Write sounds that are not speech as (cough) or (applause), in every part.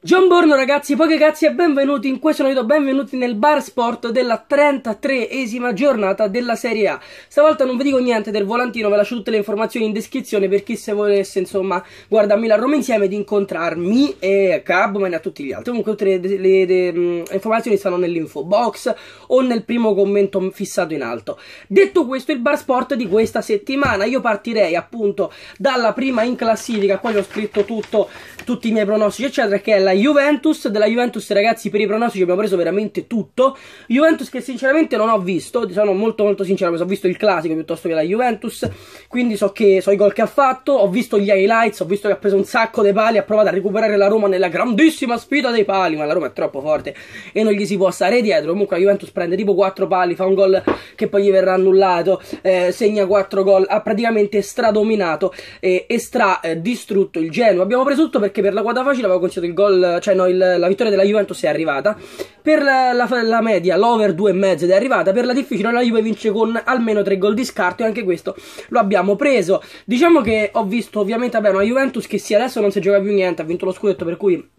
John Borno ragazzi, poche grazie e benvenuti in questo nuovo video, benvenuti nel bar sport della 33esima giornata della Serie A. Stavolta non vi dico niente del volantino, ve lascio tutte le informazioni in descrizione per chi se volesse insomma guardarmi la Roma insieme di incontrarmi e Cabman e a tutti gli altri. Comunque tutte le, le, le, le informazioni stanno nell'info box o nel primo commento fissato in alto. Detto questo, il bar sport di questa settimana, io partirei appunto dalla prima in classifica, poi ho scritto tutto, tutti i miei pronostici eccetera, che è la alla Juventus. Della Juventus, ragazzi, per i pronostici abbiamo preso veramente tutto. Juventus che sinceramente non ho visto, sono molto molto sincero, ho visto il classico piuttosto che la Juventus, quindi so, che, so i gol che ha fatto, ho visto gli highlights, ho visto che ha preso un sacco di pali, ha provato a recuperare la Roma nella grandissima sfida dei pali, ma la Roma è troppo forte e non gli si può stare dietro. Comunque la Juventus prende tipo 4 pali, fa un gol che poi gli verrà annullato, eh, segna 4 gol, ha praticamente stradominato e, e stra eh, distrutto il Genoa. Abbiamo preso tutto perché per la quadra facile avevo considerato il gol gol, cioè no, il, la vittoria della Juventus è arrivata. Per la, la, la media, l'over 2,5 ed è arrivata. Per la difficile, la Juve vince con almeno 3 gol di scarto. E anche questo lo abbiamo preso. Diciamo che ho visto ovviamente vabbè, una Juventus che sì, adesso non si gioca più niente. Ha vinto lo scudetto, per cui.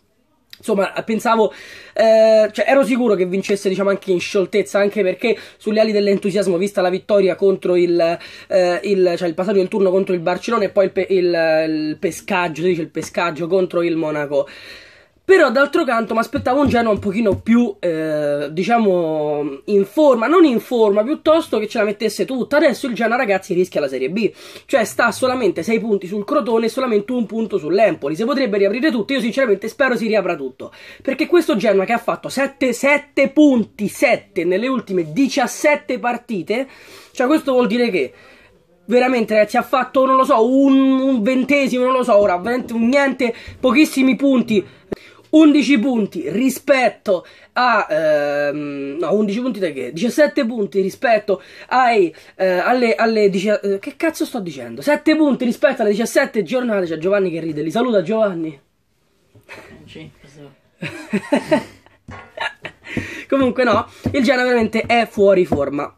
Insomma, pensavo, eh, cioè, ero sicuro che vincesse, diciamo, anche in scioltezza, anche perché sulle ali dell'entusiasmo, vista la vittoria contro il, eh, il, cioè, il passaggio del turno contro il Barcellona e poi il, pe- il, il pescaggio, si dice il pescaggio contro il Monaco. Però d'altro canto mi aspettavo un Genoa un pochino più, eh, diciamo, in forma, non in forma, piuttosto che ce la mettesse tutta. Adesso il Genoa, ragazzi, rischia la Serie B. Cioè sta solamente 6 punti sul Crotone e solamente un punto sull'Empoli. Se potrebbe riaprire tutto, io sinceramente spero si riapra tutto. Perché questo Genoa che ha fatto 7, 7 punti, 7 nelle ultime 17 partite, cioè questo vuol dire che veramente ragazzi ha fatto non lo so un, un, ventesimo non lo so ora veramente niente pochissimi punti 11 punti rispetto a ehm, no 11 punti da che 17 punti rispetto ai eh, alle, alle eh, che cazzo sto dicendo 7 punti rispetto alle 17 giornate c'è Giovanni che ride li saluta Giovanni sì, (laughs) comunque no il Genoa veramente è fuori forma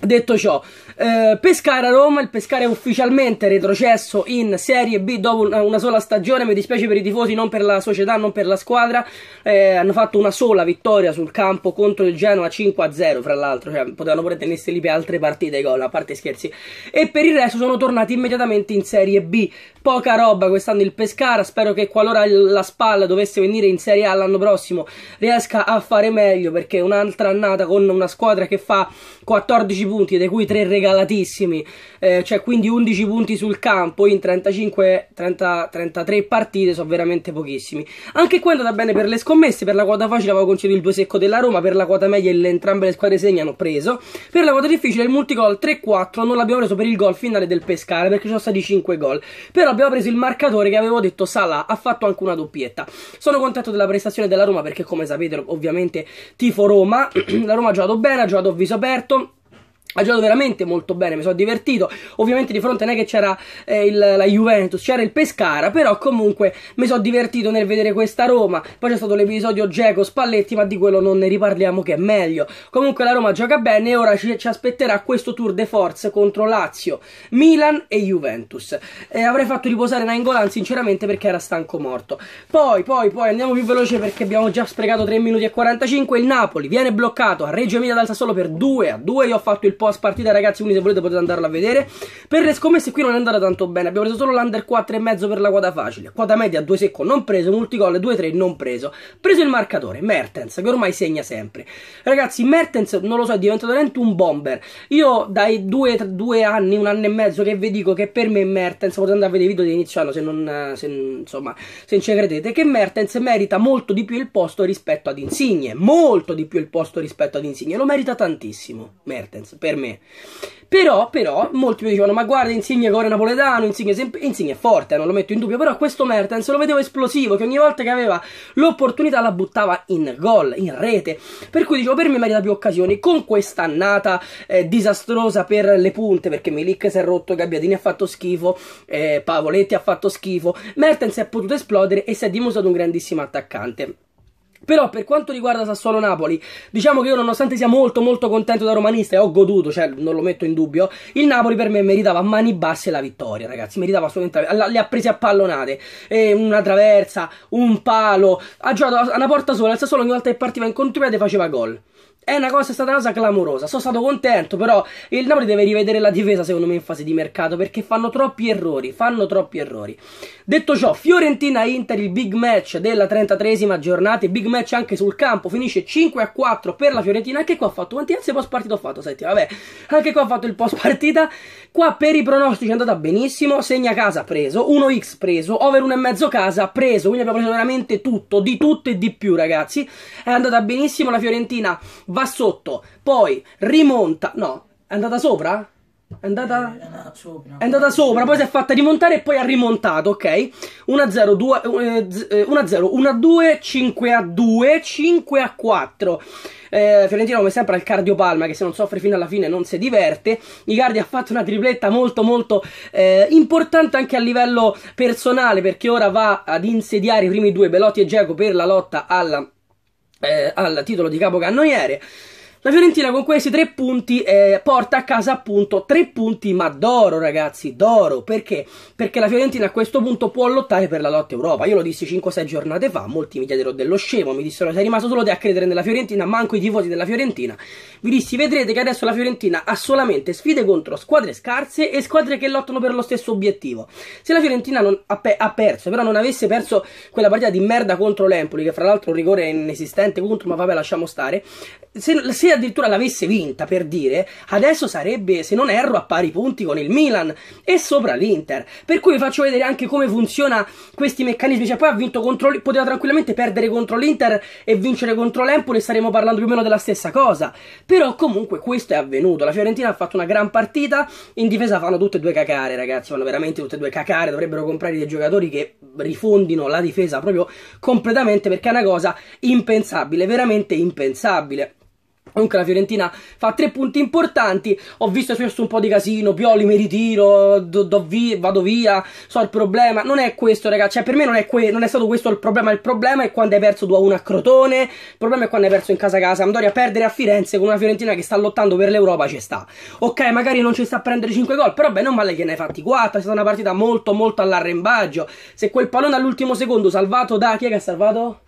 detto ciò eh, Pescara Roma, il Pescara è ufficialmente retrocesso in Serie B dopo una, una, sola stagione, mi dispiace per i tifosi, non per la società, non per la squadra, eh, hanno fatto una sola vittoria sul campo contro il Genoa 5-0 fra l'altro, cioè, potevano pure tenersi lì per altre partite gol, a parte scherzi, e per il resto sono tornati immediatamente in Serie B, poca roba quest'anno il Pescara, spero che qualora la spalla dovesse venire in Serie A l'anno prossimo riesca a fare meglio perché un'altra annata con una squadra che fa 14 punti dei cui 3 regali regalatissimi, eh, cioè quindi 11 punti sul campo in 35, 30, 33 partite sono veramente pochissimi. Anche quello da bene per le scommesse, per la quota facile avevo concesso il 2 secco della Roma, per la quota media le, entrambe le squadre segnano preso, per la quota difficile il multigol 3-4 non l'abbiamo preso per il gol finale del Pescara perché ci sono stati 5 gol, però abbiamo preso il marcatore che avevo detto Salah, ha fatto anche una doppietta. Sono contento della prestazione della Roma perché come sapete ovviamente tifo Roma, (clears throat) la Roma ha giocato bene, ha giocato a viso aperto ha giocato veramente molto bene, mi sono divertito. Ovviamente di fronte non è che c'era eh, il, la Juventus, c'era il Pescara, però comunque mi sono divertito nel vedere questa Roma. Poi c'è stato l'episodio Geco Spalletti, ma di quello non ne riparliamo che è meglio. Comunque la Roma gioca bene e ora ci, ci aspetterà questo tour de force contro Lazio, Milan e Juventus. Eh, avrei fatto riposare Nainggolan sinceramente perché era stanco morto. Poi, poi, poi andiamo più veloce perché abbiamo già sprecato 3 minuti e 45. Il Napoli viene bloccato a Reggio Emilia dal Sassolo per 2 a 2. Io ho fatto il post partita, ragazzi. Quindi, se volete, potete andarla a vedere. Per le scommesse, qui non è andata tanto bene. Abbiamo preso solo l'under 4,5 per la quota facile. Quota media 2 secco non preso. Multigol 2-3 non preso. Preso il marcatore, Mertens, che ormai segna sempre. Ragazzi, Mertens, non lo so, è diventato veramente un bomber. Io dai due, due anni, un anno e mezzo, che vi dico che per me Mertens, potete andare a vedere i video di inizio anno se non, se, insomma, se non ci credete, che Mertens merita molto di più il posto rispetto ad Insigne. Molto di più il posto rispetto ad Insigne. Lo merita tantissimo, Mertens, per ferme. Però, però, molti mi dicevano, ma guarda, Insigne ora napoletano, Insigne, sempre... Insigne è forte, eh, non lo metto in dubbio, però questo Mertens lo vedevo esplosivo, che ogni volta che aveva l'opportunità la buttava in gol, in rete. Per cui dicevo, per me merita più occasioni, con quest'annata eh, disastrosa per le punte, perché Milik si è rotto, Gabbiadini ha fatto schifo, eh, Pavoletti ha fatto schifo, Mertens è potuto esplodere e si è dimostrato un grandissimo attaccante. Però per quanto riguarda Sassuolo-Napoli, diciamo che io nonostante sia molto molto contento da romanista e ho goduto, cioè non lo metto in dubbio, il Napoli per me meritava a mani basse la vittoria, ragazzi, meritava assolutamente le ha prese a pallonate, e una traversa, un palo, ha giocato a una porta sola, il Sassuolo ogni volta che partiva in contropiede faceva gol. È una cosa, è stata una cosa clamorosa. Sono stato contento, però il Napoli deve rivedere la difesa, secondo me, in fase di mercato, perché fanno troppi errori, fanno troppi errori. Detto ciò, Fiorentina-Inter, il big match della 33esima giornata, big match anche sul campo, finisce 5 a 4 per la Fiorentina. Anche qua ha fatto, quanti anzi post partita ho fatto? Senti, vabbè, anche qua ha fatto il post partita. Qua per i pronostici è andata benissimo, segna casa preso, 1x preso, over 1,5 casa preso, quindi abbiamo preso veramente tutto, di tutto e di più, ragazzi. È andata benissimo la Fiorentina va sotto, poi rimonta. No, è andata sopra? È andata, eh, è andata sopra, poi si è fatta rimontare e poi ha rimontato, ok? 1-0, 1-2, 0 1 5-2, 5-4. Eh, Fiorentino come sempre ha il cardiopalma che se non soffre fino alla fine non si diverte. Icardi ha fatto una tripletta molto molto eh, importante anche a livello personale perché ora va ad insediare i primi due Belotti e Geco per la lotta alla eh, al titolo di capocannoniere. La Fiorentina con questi tre punti eh, porta a casa appunto tre punti, ma d'oro ragazzi, d'oro, perché? Perché la Fiorentina a questo punto può lottare per la lotta Europa. Io lo dissi 5-6 giornate fa, molti mi chiedero dello scemo, mi dissero sei rimasto solo te a credere nella Fiorentina, manco i tifosi della Fiorentina. Vi vedrete che adesso la Fiorentina ha solamente sfide contro squadre scarse e squadre che lottano per lo stesso obiettivo. Se la Fiorentina non, ha, pe- ha, perso, però non avesse perso quella partita di merda contro l'Empoli, che fra l'altro un rigore inesistente contro, ma vabbè, lasciamo stare. Se, se addirittura l'avesse vinta, per dire, adesso sarebbe, se non erro, a pari punti con il Milan e sopra l'Inter. Per cui vi faccio vedere anche come funziona questi meccanismi. Cioè, poi ha vinto contro, poteva tranquillamente perdere contro l'Inter e vincere contro l'Empoli, e staremo parlando più o meno della stessa cosa. Però comunque questo è avvenuto. La Fiorentina ha fatto una gran partita, in difesa fanno tutte e due cacare, ragazzi, fanno veramente tutte e due cacare, dovrebbero comprare dei giocatori che rifondino la difesa proprio completamente perché è una cosa impensabile, veramente impensabile. Comunque la Fiorentina fa tre punti importanti, ho visto che spesso un po' di casino, Pioli mi ritiro, do, do via, vado via, so il problema, non è questo ragazzi, cioè per me non è, non è, stato questo il problema, il problema è quando hai perso 2-1 a Crotone, il problema è quando hai perso in casa casa, Andoria perdere a Firenze con una Fiorentina che sta lottando per l'Europa ci sta, ok magari non ci sta a prendere 5 gol, però beh non male che ne hai fatti 4, è stata una partita molto molto all'arrembaggio, se quel pallone all'ultimo secondo salvato da chi è che ha salvato?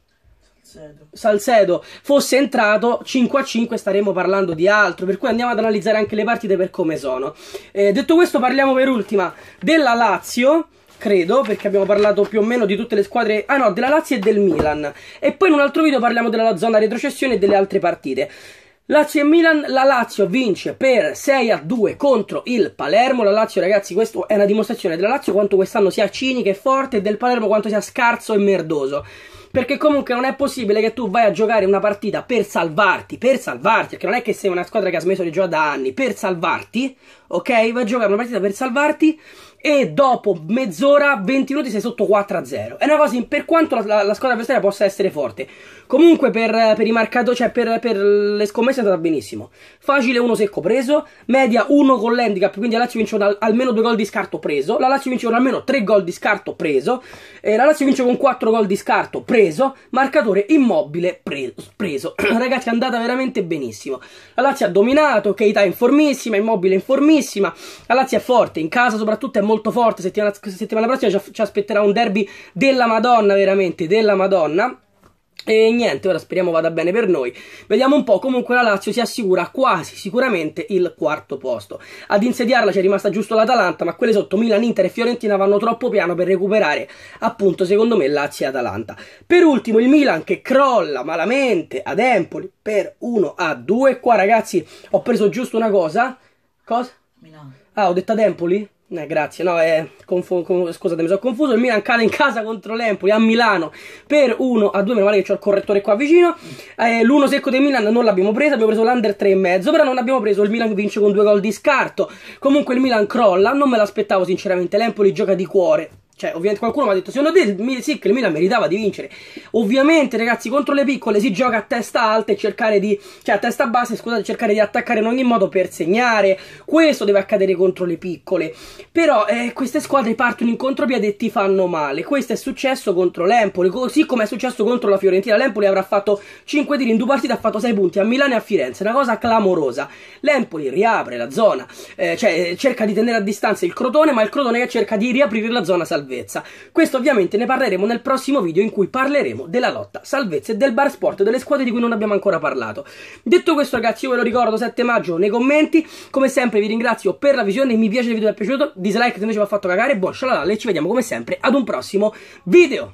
Salcedo. fosse entrato 5 a 5 staremmo parlando di altro per cui andiamo ad analizzare anche le partite per come sono eh, detto questo parliamo per ultima della Lazio credo, perché abbiamo parlato più o meno di tutte le squadre, ah no, della Lazio e del Milan. E poi in un altro video parliamo della zona retrocessione e delle altre partite. Lazio e Milan, la Lazio vince per 6 a 2 contro il Palermo. La Lazio, ragazzi, questa è una dimostrazione della Lazio quanto quest'anno sia cinica e forte e del Palermo quanto sia scarso e merdoso. Perché comunque non è possibile che tu vai a giocare una partita per salvarti, per salvarti, perché non è che sei una squadra che ha smesso di giocare da anni, per salvarti, ok? Vai a giocare una partita per salvarti e dopo mezz'ora, 20 minuti sei sotto 4-0. È una cosa, per quanto la, la, la squadra avversaria possa essere forte. Comunque per, per i marcatori, cioè per, per, le scommesse è andata benissimo. Facile 1 secco preso, media 1 con l'handicap, quindi la Lazio vince con almeno 2 gol di scarto preso, la Lazio vince con almeno 3 gol di scarto preso, eh, la Lazio vince con 4 gol di scarto preso, marcatore immobile pre preso. (clears throat) Ragazzi è andata veramente benissimo. La Lazio ha dominato, Keita è informissima, Immobile è informissima, la Lazio è forte, in casa soprattutto è molto molto forte. Settimana, settimana prossima ci, ci aspetterà un derby della Madonna, veramente, della Madonna. E niente, ora speriamo vada bene per noi. Vediamo un po'. Comunque la Lazio si assicura quasi sicuramente il quarto posto. Ad insediarla c'è rimasta giusto l'Atalanta, ma quelle sotto Milan, Inter e Fiorentina vanno troppo piano per recuperare, appunto, secondo me, Lazio e Atalanta. Per ultimo il Milan che crolla malamente ad Empoli per 1 a 2. Qua ragazzi ho preso giusto una cosa. Cosa? Milano. Ah, ho detto ad Empoli? Eh, grazie, no, eh, confo- con- scusate, mi sono confuso. Il Milan cade in casa contro l'Empoli a Milano per 1 a 2. Meno male che ho il correttore qua vicino. Eh, l'uno secco del Milan non l'abbiamo preso. Abbiamo preso l'under 3,5. Però non abbiamo preso. Il Milan vince con due gol di scarto. Comunque il Milan crolla. Non me l'aspettavo, sinceramente. L'Empoli gioca di cuore. Cioè, ovviamente qualcuno mi ha detto, secondo te sì che il Milan meritava di vincere. Ovviamente, ragazzi, contro le piccole si gioca a testa alta e cercare di... Cioè, a testa bassa, scusate, cercare di attaccare in ogni modo per segnare. Questo deve accadere contro le piccole. Però eh, queste squadre partono in contropiede e ti fanno male. Questo è successo contro l'Empoli, così come è successo contro la Fiorentina. L'Empoli avrà fatto 5 tiri in due partite, ha fatto 6 punti a Milano e a Firenze. Una cosa clamorosa. L'Empoli riapre la zona, eh, cioè cerca di tenere a distanza il Crotone, ma il Crotone che cerca di riaprire la zona salvata salvezza. Questo ovviamente ne parleremo nel prossimo video in cui parleremo della lotta salvezza e del bar sport, delle squadre di cui non abbiamo ancora parlato. Detto questo ragazzi, io ve lo ricordo 7 maggio nei commenti, come sempre vi ringrazio per la visione, mi piace il video vi è piaciuto, dislike se invece vi ha fatto cagare, buon shalala e ci vediamo come sempre ad un prossimo video!